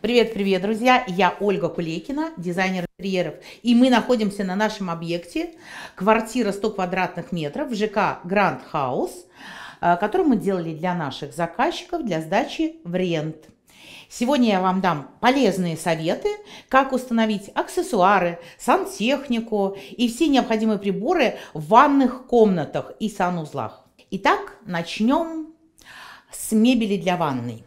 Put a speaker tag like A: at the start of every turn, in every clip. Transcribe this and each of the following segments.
A: Привет-привет, друзья! Я Ольга Кулейкина, дизайнер интерьеров. И мы находимся на нашем объекте, квартира 100 квадратных метров, в ЖК Гранд Хаус, который мы делали для наших заказчиков для сдачи в рент. Сегодня я вам дам полезные советы, как установить аксессуары, сантехнику и все необходимые приборы в ванных комнатах и санузлах. Итак, начнем с мебели для ванной.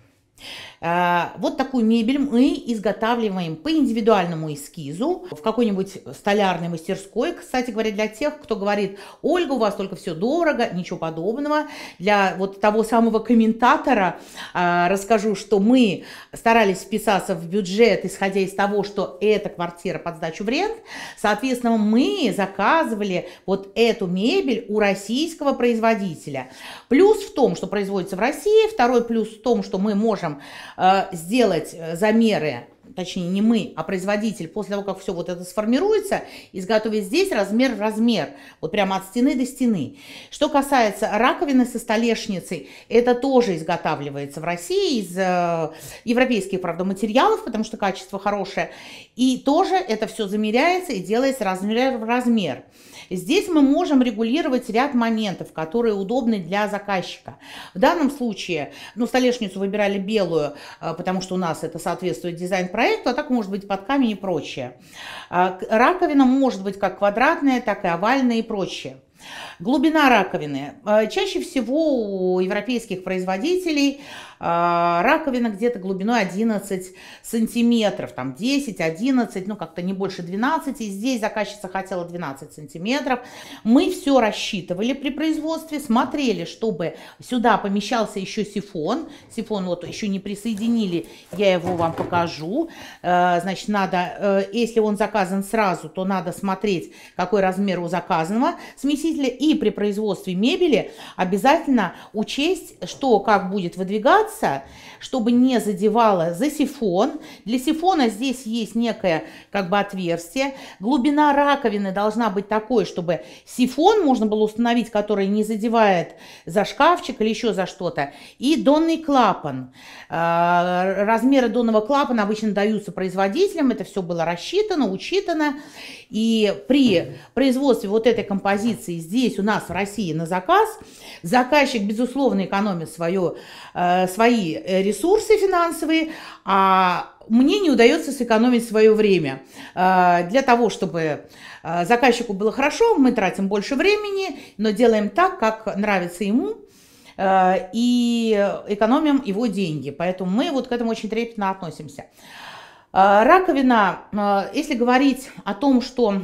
A: Э, вот такую мебель мы изготавливаем по индивидуальному эскизу в какой-нибудь столярной мастерской. Кстати говоря, для тех, кто говорит, Ольга, у вас только все дорого, ничего подобного. Для вот того самого комментатора э, расскажу, что мы старались вписаться в бюджет, исходя из того, что эта квартира под сдачу в рент. Соответственно, мы заказывали вот эту мебель у российского производителя. Плюс в том, что производится в России, второй плюс в том, что мы можем Э, сделать э, замеры точнее не мы, а производитель, после того, как все вот это сформируется, изготовить здесь размер в размер, вот прямо от стены до стены. Что касается раковины со столешницей, это тоже изготавливается в России из э, европейских, правда, материалов, потому что качество хорошее, и тоже это все замеряется и делается размер в размер. Здесь мы можем регулировать ряд моментов, которые удобны для заказчика. В данном случае, ну, столешницу выбирали белую, а, потому что у нас это соответствует дизайн-проекту, а так может быть под камень и прочее. А, раковина может быть как квадратная, так и овальная и прочее. Глубина раковины. А, чаще всего у европейских производителей а, раковина где-то глубиной 11 сантиметров, там 10, 11, ну как-то не больше 12, и здесь заказчица хотела 12 сантиметров. Мы все рассчитывали при производстве, смотрели, чтобы сюда помещался еще сифон, сифон вот еще не присоединили, я его вам покажу, э, значит, надо, э, если он заказан сразу, то надо смотреть, какой размер у заказанного смесителя, и при производстве мебели обязательно учесть, что как будет выдвигаться, класса, чтобы не задевала за сифон. Для сифона здесь есть некое как бы отверстие. Глубина раковины должна быть такой, чтобы сифон можно было установить, который не задевает за шкафчик или еще за что-то. И донный клапан. А, размеры донного клапана обычно даются производителям. Это все было рассчитано, учитано. И при производстве вот этой композиции здесь у нас в России на заказ заказчик, безусловно, экономит свое, э, свои э, ресурсы финансовые, а мне не удается сэкономить свое время. Э, для того, чтобы заказчику было хорошо, мы тратим больше времени, но делаем так, как нравится ему, и экономим его деньги. Поэтому мы вот к этому очень трепетно относимся. А, раковина, а, если говорить о том, что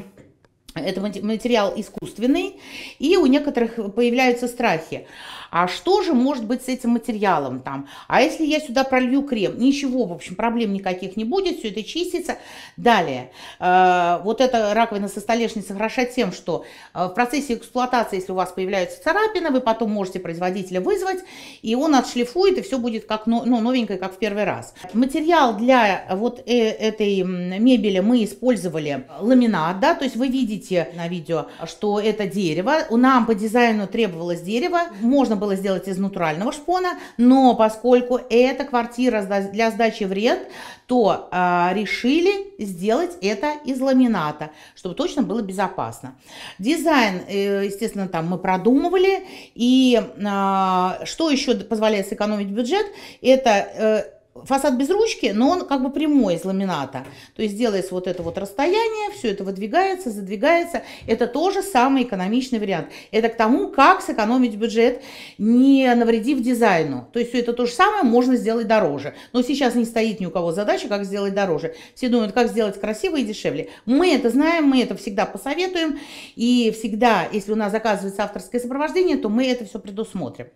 A: это материал искусственный, и у некоторых появляются страхи. А что же может быть с этим материалом там? А если я сюда пролью крем? Ничего, в общем, проблем никаких не будет, все это чистится. Далее, э, вот эта раковина со столешницей хороша тем, что э, в процессе эксплуатации, если у вас появляются царапины, вы потом можете производителя вызвать, и он отшлифует, и все будет как ну, ну, новенькое, как в первый раз. Материал для э, вот этой мебели мы использовали ламинат, да, то есть вы видите на видео, что это дерево. Нам по дизайну требовалось дерево. Можно было сделать из натурального шпона, но поскольку эта квартира для сдачи в рент, то а, решили сделать это из ламината, чтобы точно было безопасно. Дизайн, э, естественно, там мы продумывали. И а, что еще позволяет сэкономить бюджет, это э, фасад без ручки, но он как бы прямой из ламината. То есть делается вот это вот расстояние, все это выдвигается, задвигается. Это тоже самый экономичный вариант. Это к тому, как сэкономить бюджет, не навредив дизайну. То есть все это то же самое можно сделать дороже. Но сейчас не стоит ни у кого задача, как сделать дороже. Все думают, как сделать красиво и дешевле. Мы это знаем, мы это всегда посоветуем. И всегда, если у нас заказывается авторское сопровождение, то мы это все предусмотрим.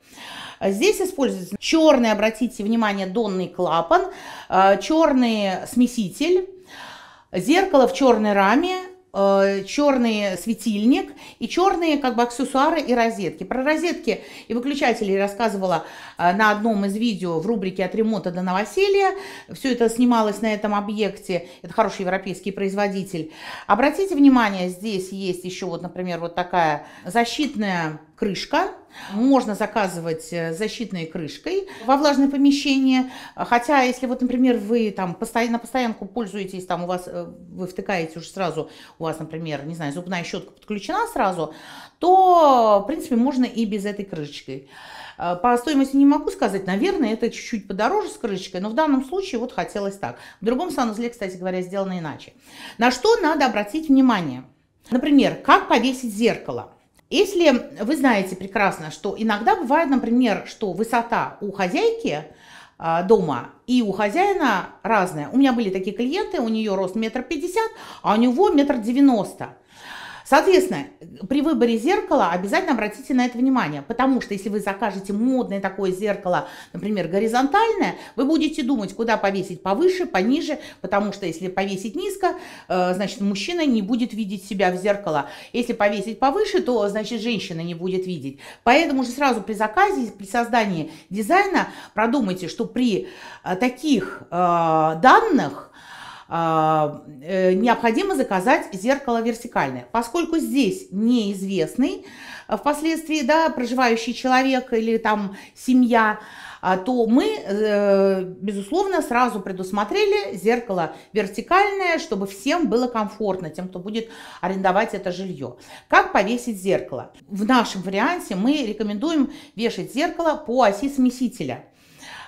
A: А здесь используется черный, обратите внимание, донный клапан, а, черный смеситель, зеркало в черной раме, а, черный светильник и черные как бы аксессуары и розетки. Про розетки и выключатели я рассказывала на одном из видео в рубрике «От ремонта до новоселья». Все это снималось на этом объекте. Это хороший европейский производитель. Обратите внимание, здесь есть еще вот, например, вот такая защитная крышка можно заказывать э, защитной крышкой во влажное помещение. Хотя, если вот, например, вы там на постоянку пользуетесь, там у вас э, вы втыкаете уже сразу, у вас, например, не знаю, зубная щетка подключена сразу, то, в принципе, можно и без этой крышечкой. Э, по стоимости не могу сказать, наверное, это чуть-чуть подороже с крышечкой, но в данном случае вот хотелось так. В другом санузле, кстати говоря, сделано иначе. На что надо обратить внимание? Например, как повесить зеркало – если вы знаете прекрасно, что иногда бывает, например, что высота у хозяйки а, дома и у хозяина разная. У меня были такие клиенты, у нее рост метр пятьдесят, а у него метр девяносто. Соответственно, при выборе зеркала обязательно обратите на это внимание, потому что если вы закажете модное такое зеркало, например, горизонтальное, вы будете думать, куда повесить повыше, пониже, потому что если повесить низко, э, значит, мужчина не будет видеть себя в зеркало. Если повесить повыше, то, значит, женщина не будет видеть. Поэтому же сразу при заказе, при создании дизайна продумайте, что при э, таких э, данных а, э, необходимо заказать зеркало вертикальное. Поскольку здесь неизвестный э, впоследствии да, проживающий человек или там семья, а, то мы, э, безусловно, сразу предусмотрели зеркало вертикальное, чтобы всем было комфортно, тем, кто будет арендовать это жилье. Как повесить зеркало? В нашем варианте мы рекомендуем вешать зеркало по оси смесителя –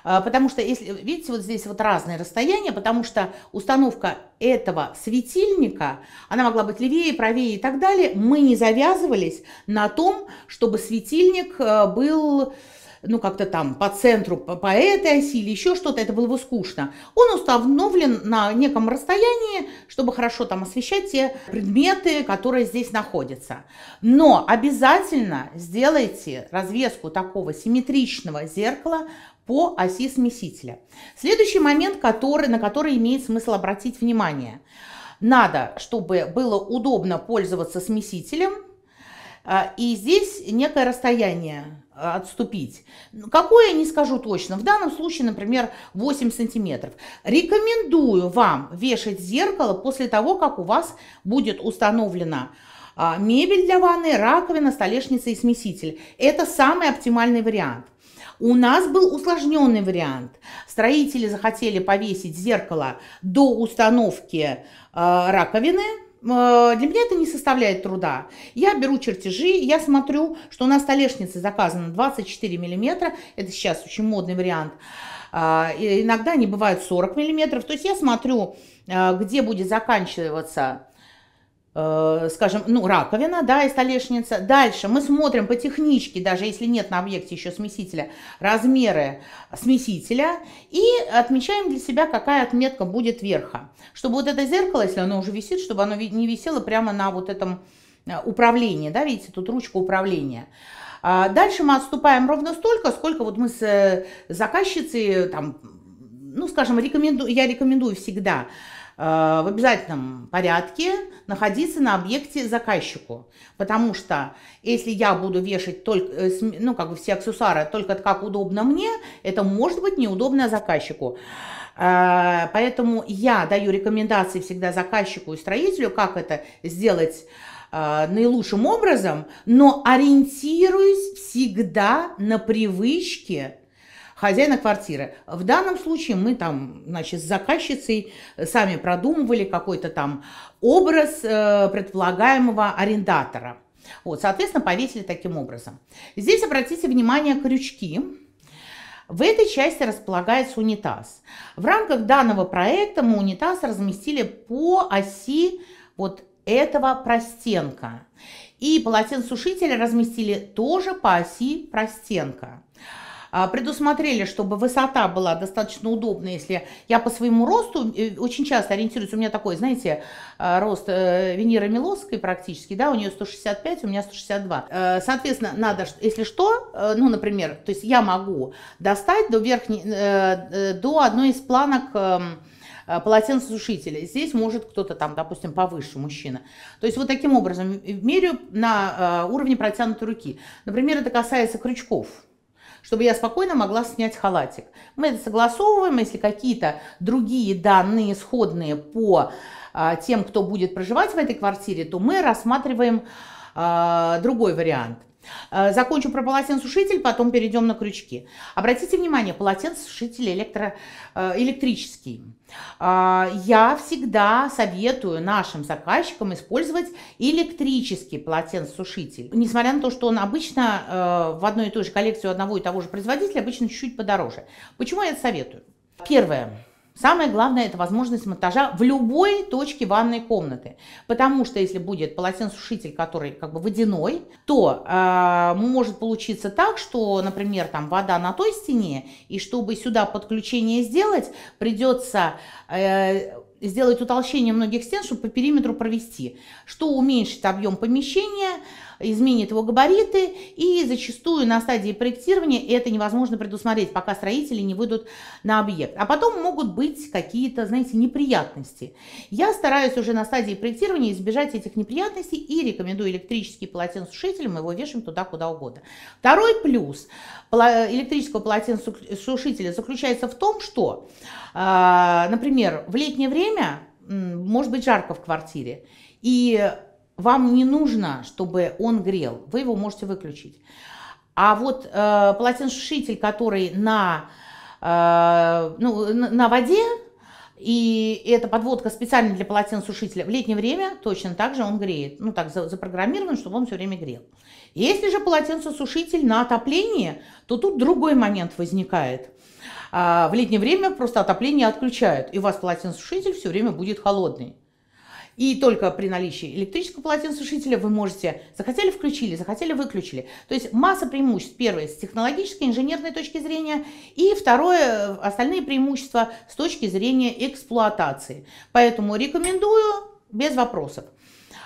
A: а, потому что, если, видите, вот здесь вот разные расстояния, потому что установка этого светильника, она могла быть левее, правее и так далее. Мы не завязывались на том, чтобы светильник э, был ну, как-то там по центру, по, по этой оси или еще что-то, это было бы скучно. Он установлен на неком расстоянии, чтобы хорошо там освещать те предметы, которые здесь находятся. Но обязательно сделайте развеску такого симметричного зеркала по оси смесителя. Следующий момент, который, на который имеет смысл обратить внимание. Надо, чтобы было удобно пользоваться смесителем, а, и здесь некое расстояние а, отступить. Ну, какое, не скажу точно. В данном случае, например, 8 сантиметров. Рекомендую вам вешать зеркало после того, как у вас будет установлена а, мебель для ванны, раковина, столешница и смеситель. Это самый оптимальный вариант. У нас был усложненный вариант. Строители захотели повесить зеркало до установки э, раковины, э, для меня это не составляет труда. Я беру чертежи, я смотрю, что на столешнице заказано 24 миллиметра, это сейчас очень модный вариант, а, иногда они бывают 40 миллиметров, то есть я смотрю, э, где будет заканчиваться Э, скажем, ну, раковина, да, и столешница. Дальше мы смотрим по техничке, даже если нет на объекте еще смесителя, размеры смесителя и отмечаем для себя, какая отметка будет верха. Чтобы вот это зеркало, если оно уже висит, чтобы оно не висело прямо на вот этом э, управлении, да, видите, тут ручка управления. А дальше мы отступаем ровно столько, сколько вот мы с э, заказчицей, там, ну, скажем, рекоменду, я рекомендую всегда – Э, в обязательном порядке находиться на объекте заказчику. Потому что если я буду вешать только, э, ну, как бы все аксессуары только как удобно мне, это может быть неудобно заказчику. Э, поэтому я даю рекомендации всегда заказчику и строителю, как это сделать наилучшим образом, но ориентируюсь всегда на привычки хозяина квартиры. В данном случае мы там, значит, с заказчицей сами продумывали какой-то там образ э, предполагаемого арендатора. Вот, соответственно, повесили таким образом. Здесь обратите внимание крючки. В этой части располагается унитаз. В рамках данного проекта мы унитаз разместили по оси вот этого простенка. И полотенцесушитель разместили тоже по оси простенка. А, предусмотрели, чтобы высота была достаточно удобной, если я по своему росту э, очень часто ориентируюсь, у меня такой, знаете, э, рост э, Венеры Милосской практически, да, у нее 165, у меня 162. Соответственно, надо, если что, ну, например, то есть я могу достать до верхней, до одной из планок эм, полотенцесушителя. Здесь может кто-то там, допустим, повыше мужчина. То есть вот таким образом мерю на уровне протянутой руки. Например, это касается крючков чтобы я спокойно могла снять халатик. Мы это согласовываем, если какие-то другие данные исходные по а, тем, кто будет проживать в этой квартире, то мы рассматриваем а, другой вариант – Э, закончу про полотенцесушитель, потом перейдем на крючки. Обратите внимание, полотенцесушитель электро, э, электрический. Э, я всегда советую нашим заказчикам использовать электрический полотенцесушитель. Несмотря на то, что он обычно в одной и той же коллекции у одного и того же производителя, обычно чуть-чуть подороже. Почему я это советую? Первое. Самое главное – это возможность монтажа в любой точке ванной комнаты. Потому что если будет полотенцесушитель, который как бы водяной, то э, может получиться так, что, например, там вода на той стене, и чтобы сюда подключение сделать, придется э, сделать утолщение многих стен, чтобы по периметру провести, что уменьшит объем помещения – изменит его габариты, и зачастую на стадии проектирования это невозможно предусмотреть, пока строители не выйдут на объект. А потом могут быть какие-то, знаете, неприятности. Я стараюсь уже на стадии проектирования избежать этих неприятностей и рекомендую электрический полотенцесушитель, мы его вешаем туда, куда угодно. Второй плюс электрического полотенцесушителя заключается в том, что, а, например, в летнее время может быть жарко в квартире, и вам не нужно, чтобы он грел, вы его можете выключить. А вот э, полотенцесушитель, который на, э, ну, на, на воде, и эта подводка специально для полотенцесушителя, в летнее время точно так же он греет. Ну, так запрограммирован, чтобы он все время грел. Если же полотенцесушитель на отопление, то тут другой момент возникает. А, в летнее время просто отопление отключают, и у вас полотенцесушитель все время будет холодный. И только при наличии электрического полотенцесушителя вы можете, захотели включили, захотели выключили. То есть масса преимуществ. Первое, с технологической, инженерной точки зрения. И второе, остальные преимущества с точки зрения эксплуатации. Поэтому рекомендую без вопросов.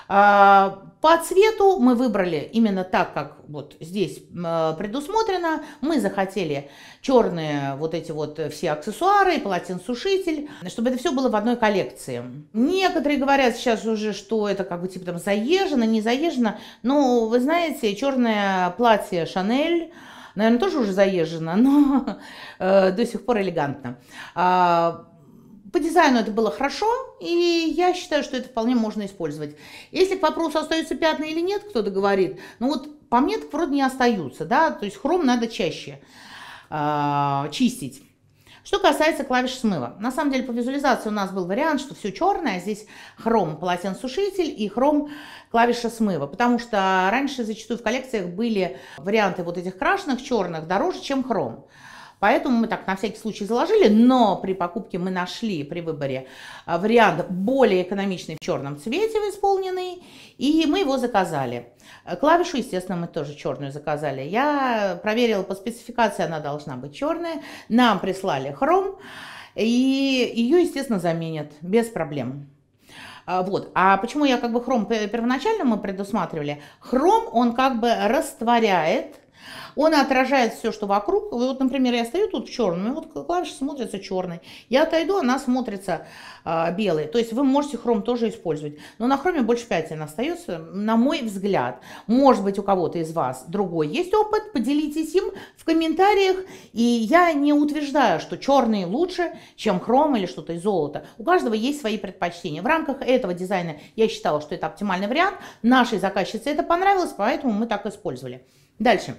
A: А, по цвету мы выбрали именно так, как вот здесь предусмотрено. Мы захотели черные вот эти вот все аксессуары, полотенцесушитель, чтобы это все было в одной коллекции. Некоторые говорят сейчас уже, что это как бы типа там заезжено, не заезжено. Но вы знаете, черное платье Шанель, наверное, тоже уже заезжено, но э, до сих пор элегантно. А, по дизайну это было хорошо, и я считаю, что это вполне можно использовать. Если к вопросу, остаются пятна или нет, кто-то говорит, ну вот по мне так вроде не остаются, да, то есть хром надо чаще э, чистить. Что касается клавиш смыва. На самом деле по визуализации у нас был вариант, что все черное, а здесь хром полотенцесушитель и хром клавиша смыва, потому что раньше зачастую в коллекциях были варианты вот этих крашеных черных дороже, чем хром. Поэтому мы так на всякий случай заложили, но при покупке мы нашли при выборе а, вариант более экономичный в черном цвете исполненный, и мы его заказали. Э, клавишу, естественно, мы тоже черную заказали. Я проверила по спецификации, она должна быть черная. Нам прислали хром, и ее, естественно, заменят без проблем. А, вот. А почему я как бы хром первоначально мы предусматривали? Хром, он как бы растворяет он отражает все, что вокруг. Вот, например, я стою тут в черном, и вот клавиша смотрится черной. Я отойду, она смотрится э, белой. То есть вы можете хром тоже использовать. Но на хроме больше пятен остается, на мой взгляд. Может быть, у кого-то из вас другой есть опыт, поделитесь им в комментариях. И я не утверждаю, что черный лучше, чем хром или что-то из золота. У каждого есть свои предпочтения. В рамках этого дизайна я считала, что это оптимальный вариант. Нашей заказчице это понравилось, поэтому мы так использовали. Дальше.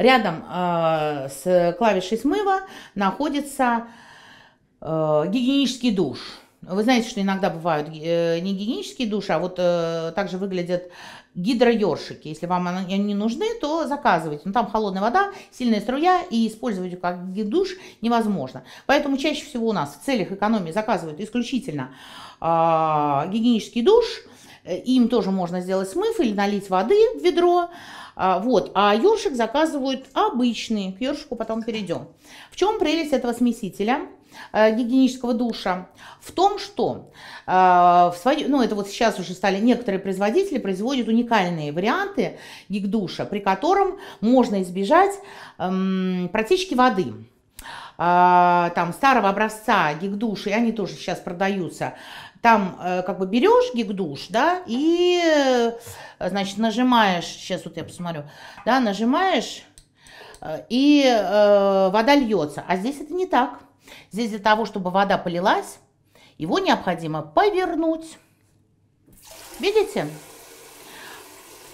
A: Рядом э, с клавишей смыва находится э, гигиенический душ. Вы знаете, что иногда бывают э, не гигиенические души, а вот э, также выглядят гидроершики. Если вам они не нужны, то заказывайте. Но ну, там холодная вода, сильная струя, и использовать ее как душ невозможно. Поэтому чаще всего у нас в целях экономии заказывают исключительно э, гигиенический душ. Э, им тоже можно сделать смыв или налить воды в ведро. А, вот. А ёршик заказывают обычный. К ёршику потом перейдем. В чем прелесть этого смесителя? Э, гигиенического душа в том, что э, в свои, ну это вот сейчас уже стали некоторые производители производят уникальные варианты гиг душа, при котором можно избежать э, эм, практически воды. А, там старого образца гигдуш, и они тоже сейчас продаются. Там э, как бы берешь гигдуш, да, и, э, значит, нажимаешь, сейчас вот я посмотрю, да, нажимаешь, э, и э, вода льется. А здесь это не так. Здесь для того, чтобы вода полилась, его необходимо повернуть. Видите?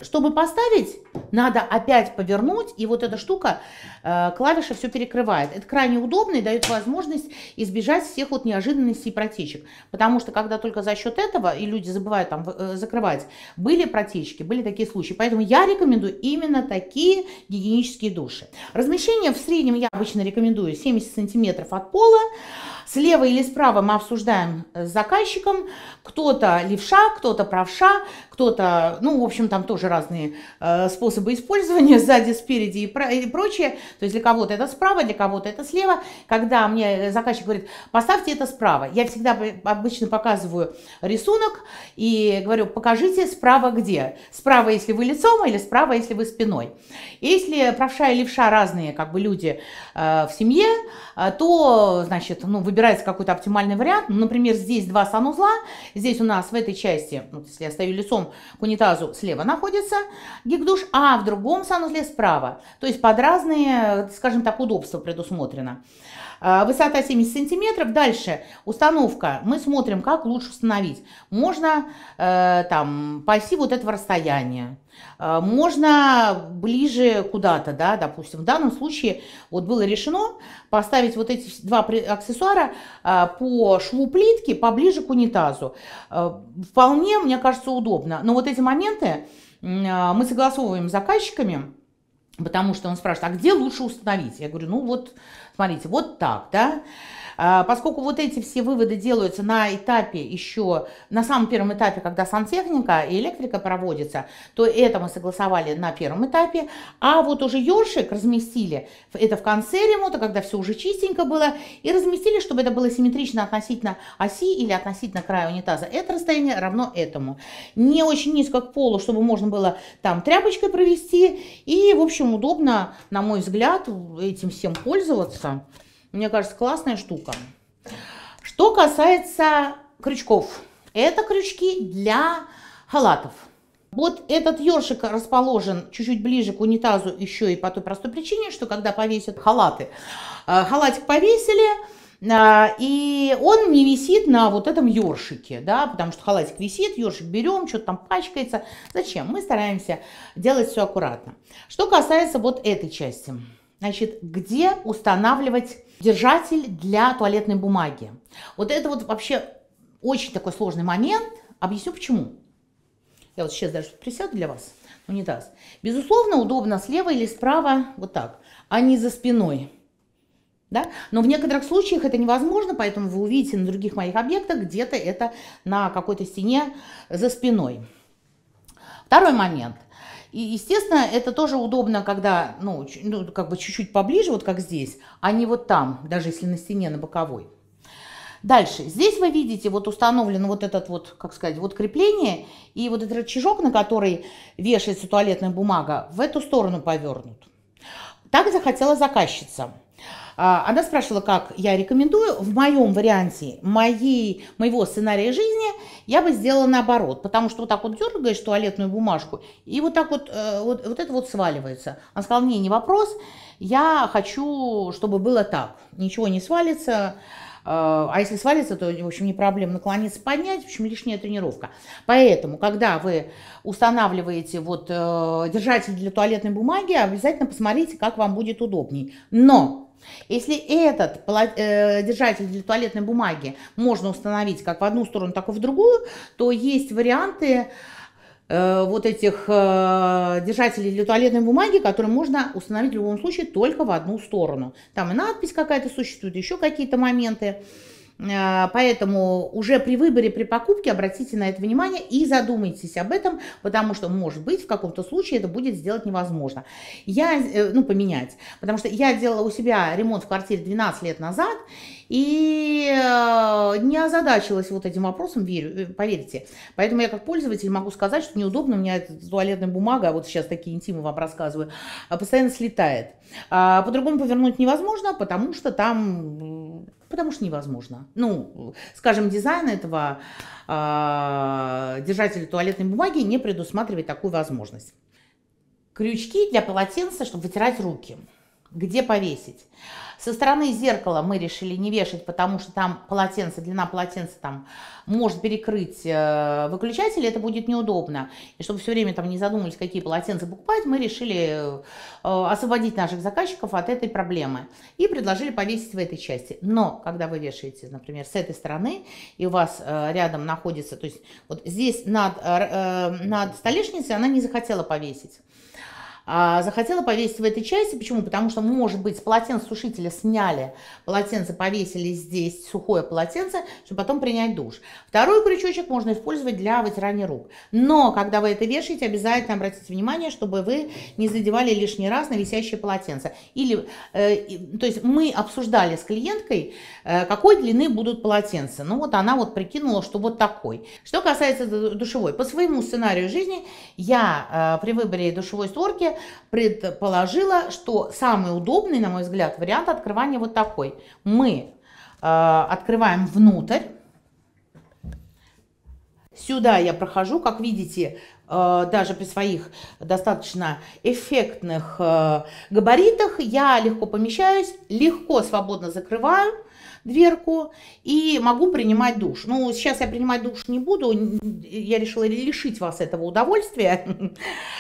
A: Чтобы поставить, надо опять повернуть, и вот эта штука, э, клавиша все перекрывает. Это крайне удобно и дает возможность избежать всех вот неожиданностей и протечек. Потому что когда только за счет этого, и люди забывают там э, закрывать, были протечки, были такие случаи. Поэтому я рекомендую именно такие гигиенические души. Размещение в среднем я обычно рекомендую 70 сантиметров от пола. Слева или справа мы обсуждаем с заказчиком. Кто-то левша, кто-то правша, кто-то, ну, в общем, там тоже разные э, способы использования сзади, спереди и, про, и прочее. То есть для кого-то это справа, для кого-то это слева. Когда мне заказчик говорит, поставьте это справа, я всегда обычно показываю рисунок и говорю, покажите справа где. Справа, если вы лицом, или справа, если вы спиной. Если правша и левша разные как бы люди э, в семье, э, то, значит, ну, вы выбирается какой-то оптимальный вариант. ну, Например, здесь два санузла, здесь у нас в этой части, вот если я стою лицом к унитазу, слева находится гигдуш, а в другом санузле справа. То есть под разные, скажем так, удобства предусмотрено. А, высота 70 сантиметров. Дальше установка. Мы смотрим, как лучше установить. Можно э, там паси вот этого расстояния. А, можно ближе куда-то, да, допустим. В данном случае вот было решено поставить вот эти два аксессуара а, по шву плитки поближе к унитазу. Вполне, мне кажется, удобно. Но вот эти моменты мы согласовываем с заказчиками, потому что он спрашивает, а где лучше установить? Я говорю, ну вот Смотрите, вот так, да? А, поскольку вот эти все выводы делаются на этапе еще, на самом первом этапе, когда сантехника и электрика проводится, то это мы согласовали на первом этапе, а вот уже ёршик разместили, это в конце ремонта, когда все уже чистенько было, и разместили, чтобы это было симметрично относительно оси или относительно края унитаза. Это расстояние равно этому. Не очень низко к полу, чтобы можно было там тряпочкой провести, и, в общем, удобно, на мой взгляд, этим всем пользоваться. Мне кажется, классная штука. Что касается крючков. Это крючки для халатов. Вот этот ёршик расположен чуть-чуть ближе к унитазу еще и по той простой причине, что когда повесят халаты, э, халатик повесили, э, и он не висит на вот этом ёршике, да, потому что халатик висит, ёршик берем, что-то там пачкается. Зачем? Мы стараемся делать все аккуратно. Что касается вот этой части. Значит, где устанавливать держатель для туалетной бумаги? Вот это вот вообще очень такой сложный момент. Объясню почему. Я вот сейчас даже присяду для вас, но не даст. Безусловно, удобно слева или справа вот так, а не за спиной. Да? Но в некоторых случаях это невозможно, поэтому вы увидите на других моих объектах где-то это на какой-то стене за спиной. Второй момент. И, естественно, это тоже удобно, когда, ну, ну как бы чуть-чуть поближе, вот как здесь, а не вот там, даже если на стене, на боковой. Дальше. Здесь вы видите, вот установлен вот этот вот, как сказать, вот крепление, и вот этот рычажок, на который вешается туалетная бумага, в эту сторону повернут. Так захотела заказчица. А, она спрашивала, как я рекомендую. В моем варианте моей, моего сценария жизни я бы сделала наоборот, потому что вот так вот дергаешь туалетную бумажку, и вот так вот, э, вот, вот это вот сваливается. Она сказала, мне не вопрос, я хочу, чтобы было так, ничего не свалится, э, а если свалится, то, в общем, не проблема наклониться, поднять, в общем, лишняя тренировка. Поэтому, когда вы устанавливаете вот э, держатель для туалетной бумаги, обязательно посмотрите, как вам будет удобней. Но если этот э, держатель для туалетной бумаги можно установить как в одну сторону, так и в другую, то есть варианты э, вот этих э, держателей для туалетной бумаги, которые можно установить в любом случае только в одну сторону. Там и надпись какая-то существует, еще какие-то моменты. Э, поэтому уже при выборе, при покупке обратите на это внимание и задумайтесь об этом, потому что, может быть, в каком-то случае это будет сделать невозможно. Я, э, ну, поменять. Потому что я делала у себя ремонт в квартире 12 лет назад и э, не озадачилась вот этим вопросом, верю, поверьте. Поэтому я как пользователь могу сказать, что неудобно, у меня эта туалетная бумага, вот сейчас такие интимы вам рассказываю, постоянно слетает. А, по-другому повернуть невозможно, потому что там потому что невозможно. Ну, скажем, дизайн этого э, держателя туалетной бумаги не предусматривает такую возможность. Крючки для полотенца, чтобы вытирать руки где повесить. Со стороны зеркала мы решили не вешать, потому что там полотенце, длина полотенца там может перекрыть э, выключатель, это будет неудобно. И чтобы все время там не задумывались, какие полотенца покупать, мы решили э, освободить наших заказчиков от этой проблемы. И предложили повесить в этой части. Но когда вы вешаете, например, с этой стороны, и у вас э, рядом находится, то есть вот здесь над, над столешницей она не захотела повесить. А, захотела повесить в этой части. Почему? Потому что, может быть, с полотенцесушителя сняли полотенце, повесили здесь сухое полотенце, чтобы потом принять душ. Второй крючочек можно использовать для вытирания рук. Но, когда вы это вешаете, обязательно обратите внимание, чтобы вы не задевали лишний раз на висящее полотенце. Или, э, то есть мы обсуждали с клиенткой, э, какой длины будут полотенца. Ну вот она вот прикинула, что вот такой. Что касается душевой, по своему сценарию жизни я э, при выборе душевой створки предположила, что самый удобный, на мой взгляд, вариант открывания вот такой. Мы э, открываем внутрь. Сюда я прохожу, как видите, э, даже при своих достаточно эффектных э, габаритах я легко помещаюсь, легко, свободно закрываю дверку и могу принимать душ. Ну, сейчас я принимать душ не буду, я решила лишить вас этого удовольствия.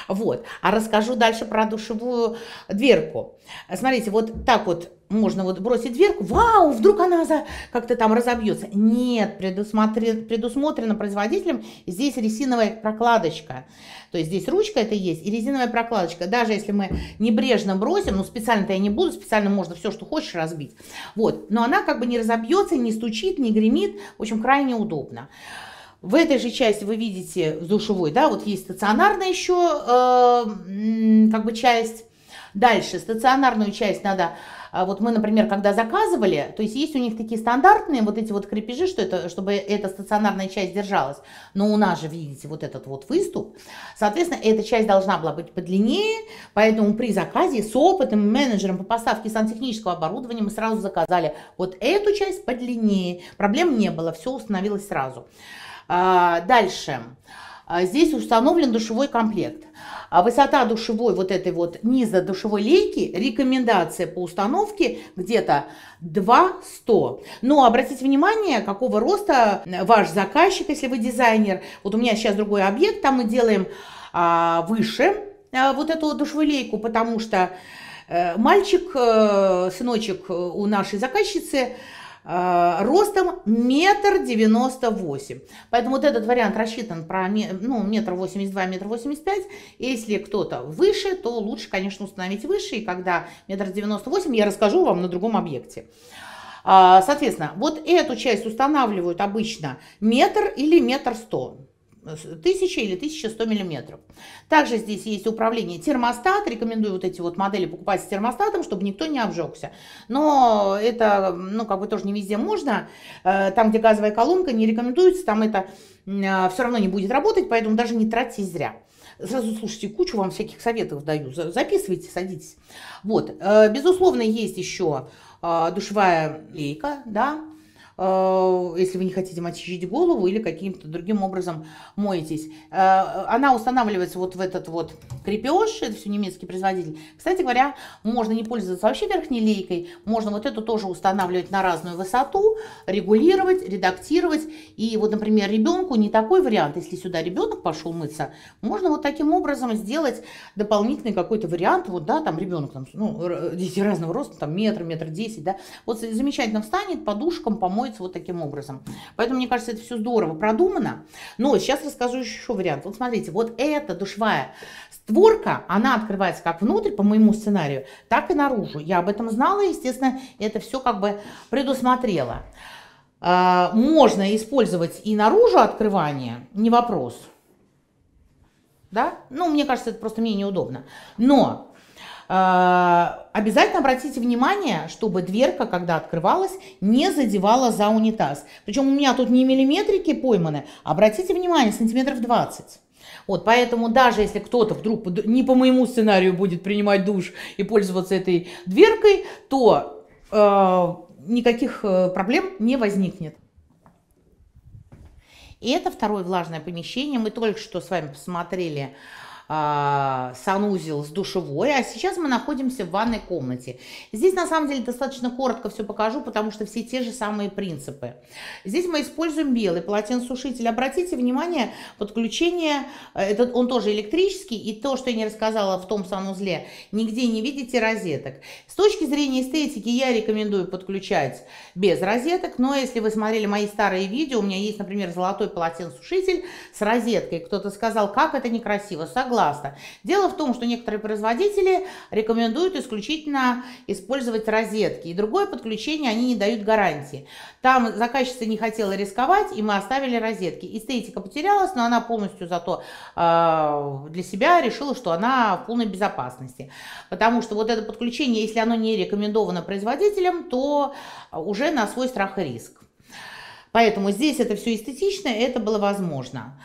A: Вот. А расскажу дальше про душевую дверку. Смотрите, вот так вот можно вот бросить дверку, вау, вдруг она за... как-то там разобьется. Нет, предусмотр... предусмотрено производителем здесь резиновая прокладочка. То есть здесь ручка это есть и резиновая прокладочка. Даже если мы небрежно бросим, ну специально-то я не буду, специально можно все, что хочешь разбить. Вот, но она как бы не разобьется, не стучит, не гремит, в общем, крайне удобно. В этой же части вы видите в душевой, да, вот есть стационарная еще э, как бы часть. Дальше стационарную часть надо а вот мы, например, когда заказывали, то есть есть у них такие стандартные вот эти вот крепежи, что это, чтобы эта стационарная часть держалась, но у нас же, видите, вот этот вот выступ, соответственно, эта часть должна была быть подлиннее, поэтому при заказе с опытным менеджером по поставке сантехнического оборудования мы сразу заказали вот эту часть подлиннее, проблем не было, все установилось сразу. А, дальше. Дальше. А, здесь установлен душевой комплект. А высота душевой вот этой вот низа душевой лейки, рекомендация по установке где-то 2 Но обратите внимание, какого роста э, ваш заказчик, если вы дизайнер. Вот у меня сейчас другой объект, там мы делаем а, выше а, вот эту вот душевую лейку, потому что э, мальчик, сыночек у нашей заказчицы, Э, ростом метр девяносто восемь. Поэтому вот этот вариант рассчитан про ну, метр восемьдесят два, метр восемьдесят пять. Если кто-то выше, то лучше, конечно, установить выше. И когда метр девяносто восемь, я расскажу вам на другом объекте. А, соответственно, вот эту часть устанавливают обычно метр или метр сто. 1000 или 1100 миллиметров. Также здесь есть управление термостат. Рекомендую вот эти вот модели покупать с термостатом, чтобы никто не обжегся. Но это, ну, как бы тоже не везде можно. Э, там, где газовая колонка, не рекомендуется, там это э, все равно не будет работать, поэтому даже не тратьте зря. Сразу слушайте, кучу вам всяких советов даю. Записывайте, садитесь. Вот. Э, безусловно, есть еще душевая лейка, да, Э, если вы не хотите мочить голову или каким-то другим образом моетесь. Э, она устанавливается вот в этот вот крепеж, это все немецкий производитель. Кстати говоря, можно не пользоваться вообще верхней лейкой, можно вот эту тоже устанавливать на разную высоту, регулировать, редактировать. И вот, например, ребенку не такой вариант, если сюда ребенок пошел мыться, можно вот таким образом сделать дополнительный какой-то вариант, вот, да, там ребенок, там, ну, дети разного роста, там метр, метр десять, да, вот замечательно встанет, подушкам помоет, становится вот таким образом. Поэтому, мне кажется, это все здорово продумано. Но сейчас расскажу еще вариант. Вот смотрите, вот эта душевая створка, она открывается как внутрь, по моему сценарию, так и наружу. Я об этом знала, естественно, это все как бы предусмотрела. А, можно использовать и наружу открывание, не вопрос. Да? Ну, мне кажется, это просто менее удобно. Но Э, обязательно обратите внимание, чтобы дверка, когда открывалась, не задевала за унитаз. Причем у меня тут не миллиметрики пойманы, обратите внимание, сантиметров 20. Вот, поэтому даже если кто-то вдруг не по моему сценарию будет принимать душ и пользоваться этой дверкой, то э, никаких э, проблем не возникнет. И это второе влажное помещение. Мы только что с вами посмотрели а, санузел с душевой, а сейчас мы находимся в ванной комнате. Здесь на самом деле достаточно коротко все покажу, потому что все те же самые принципы. Здесь мы используем белый полотенцесушитель. Обратите внимание, подключение, э, этот, он тоже электрический, и то, что я не рассказала в том санузле, нигде не видите розеток. С точки зрения эстетики я рекомендую подключать без розеток, но если вы смотрели мои старые видео, у меня есть, например, золотой полотенцесушитель с розеткой. Кто-то сказал, как это некрасиво. Согласен согласна. Дело в том, что некоторые производители рекомендуют исключительно использовать розетки. И другое подключение они не дают гарантии. Там заказчица не хотела рисковать, и мы оставили розетки. Эстетика потерялась, но она полностью зато э, для себя решила, что она в полной безопасности. Потому что вот это подключение, если оно не рекомендовано производителем, то уже на свой страх и риск. Поэтому здесь это все эстетично, это было возможно.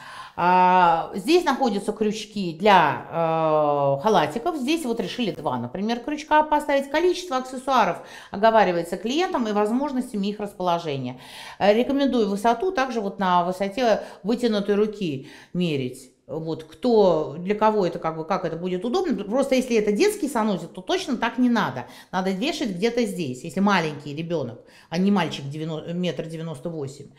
A: А, здесь находятся крючки для э, халатиков. Здесь вот решили два, например, крючка поставить. Количество аксессуаров оговаривается клиентом и возможностями их расположения. Э, рекомендую высоту также вот на высоте вытянутой руки мерить вот кто, для кого это как бы, как это будет удобно. Просто если это детский санузел, то точно так не надо. Надо вешать где-то здесь, если маленький ребенок, а не мальчик 90, метр девяносто восемь.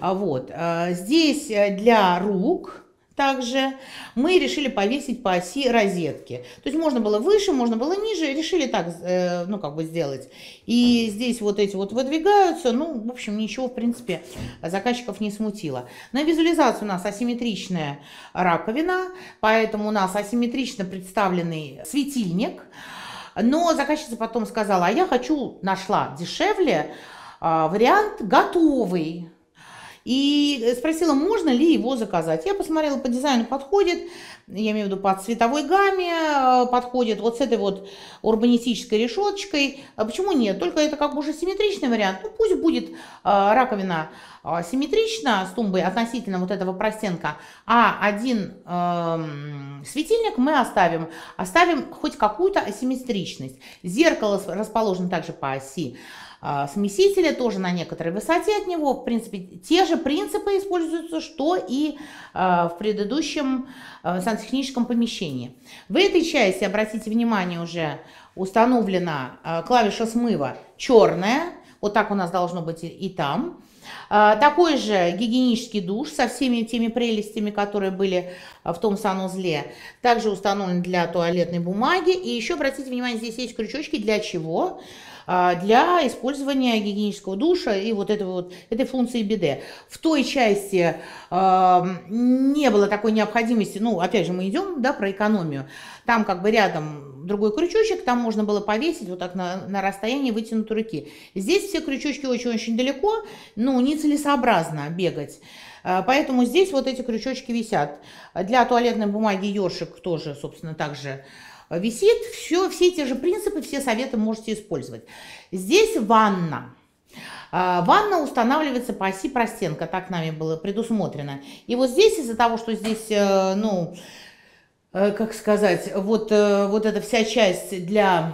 A: А, вот. А, здесь э, для рук также мы решили повесить по оси розетки. То есть можно было выше, можно было ниже, решили так, э, ну, как бы сделать. И здесь вот эти вот выдвигаются, ну, в общем, ничего, в принципе, заказчиков не смутило. На визуализацию у нас асимметричная раковина, поэтому у нас асимметрично представленный светильник. Но заказчица потом сказала, а я хочу, нашла дешевле, а, вариант готовый, и э, спросила, можно ли его заказать. Я посмотрела, по дизайну подходит, я имею в виду по цветовой гамме э, подходит, вот с этой вот урбанистической решеточкой. А почему нет? Только это как бы уже симметричный вариант. Ну пусть будет э, раковина симметрична с тумбой относительно вот этого простенка, а один э, светильник мы оставим. Оставим хоть какую-то асимметричность. Зеркало расположено также по оси. А, смесителя, тоже на некоторой высоте от него. В принципе, те же принципы используются, что и а, в предыдущем а, сантехническом помещении. В этой части, обратите внимание, уже установлена клавиша смыва черная. Вот так у нас должно быть и там. Такой же гигиенический душ со всеми теми прелестями, которые были в том санузле. Также установлен для туалетной бумаги. И еще обратите внимание, здесь есть крючочки для чего? А, для использования гигиенического душа и вот, этого вот этой функции биде. В той части а, не было такой необходимости, ну, опять же, мы идем, да, про экономию. Там как бы рядом другой крючочек, там можно было повесить вот так на, на расстоянии вытянутой руки. Здесь все крючочки очень-очень далеко, ну, нецелесообразно бегать. А, поэтому здесь вот эти крючочки висят. Для туалетной бумаги ёршик тоже, собственно, также же Э, висит, все, все те же принципы, все советы можете использовать. Здесь ванна. Э, ванна устанавливается по оси простенка, так нами было предусмотрено. И вот здесь из-за того, что здесь, э, ну, как сказать, вот, вот эта вся часть для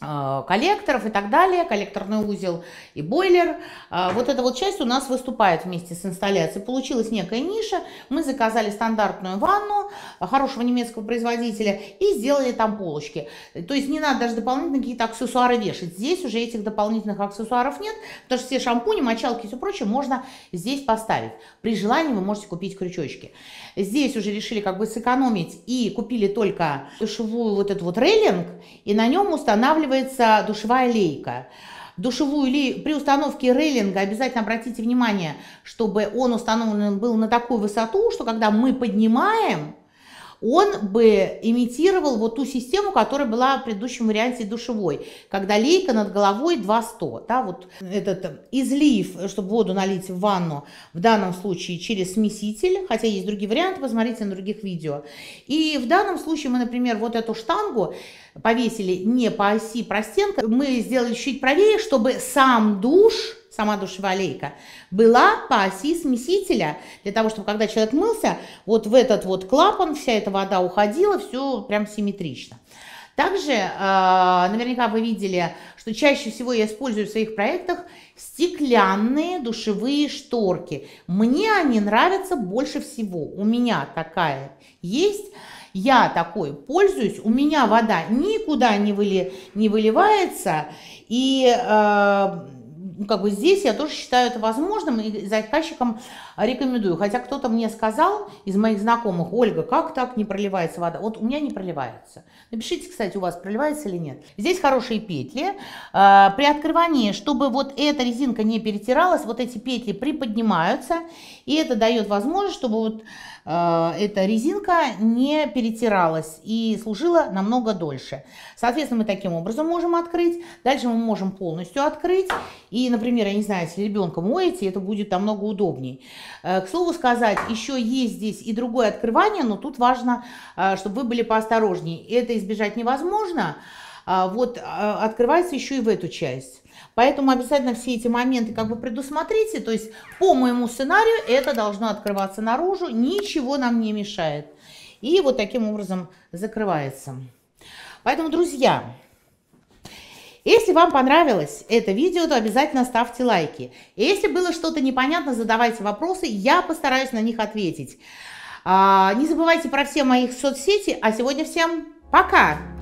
A: Э, коллекторов и так далее, коллекторный узел и бойлер. Э, вот эта вот часть у нас выступает вместе с инсталляцией. Получилась некая ниша. Мы заказали стандартную ванну хорошего немецкого производителя и сделали там полочки. То есть не надо даже дополнительно какие-то аксессуары вешать. Здесь уже этих дополнительных аксессуаров нет, потому что все шампуни, мочалки и все прочее можно здесь поставить. При желании вы можете купить крючочки. Здесь уже решили как бы сэкономить и купили только душевую вот этот вот рейлинг и на нем устанавливать устанавливается душевая лейка. Душевую ли При установке рейлинга обязательно обратите внимание, чтобы он установлен был на такую высоту, что когда мы поднимаем он бы имитировал вот ту систему, которая была в предыдущем варианте душевой, когда лейка над головой 200, да, вот этот излив, чтобы воду налить в ванну, в данном случае через смеситель, хотя есть другие варианты, посмотрите на других видео. И в данном случае мы, например, вот эту штангу повесили не по оси простенка, мы сделали чуть правее, чтобы сам душ сама душеволейка, была по оси смесителя, для того, чтобы когда человек мылся, вот в этот вот клапан вся эта вода уходила, все прям симметрично. Также а, наверняка вы видели, что чаще всего я использую в своих проектах стеклянные душевые шторки. Мне они нравятся больше всего. У меня такая есть. Я такой пользуюсь, у меня вода никуда не, выли, не выливается, и э, ну, как бы здесь я тоже считаю это возможным и заказчикам рекомендую. Хотя кто-то мне сказал из моих знакомых, Ольга, как так не проливается вода? Вот у меня не проливается. Напишите, кстати, у вас проливается или нет. Здесь хорошие петли. А, при открывании, чтобы вот эта резинка не перетиралась, вот эти петли приподнимаются, и это дает возможность, чтобы вот Э, эта резинка не перетиралась и служила намного дольше. Соответственно, мы таким образом можем открыть. Дальше мы можем полностью открыть. И, например, я не знаю, если ребенка моете, это будет намного удобней. Э, к слову сказать, еще есть здесь и другое открывание, но тут важно, э, чтобы вы были поосторожнее. Это избежать невозможно. А вот открывается еще и в эту часть. Поэтому обязательно все эти моменты как бы предусмотрите. То есть по моему сценарию это должно открываться наружу, ничего нам не мешает. И вот таким образом закрывается. Поэтому, друзья, если вам понравилось это видео, то обязательно ставьте лайки. Если было что-то непонятно, задавайте вопросы, я постараюсь на них ответить. А, не забывайте про все мои соцсети, а сегодня всем пока!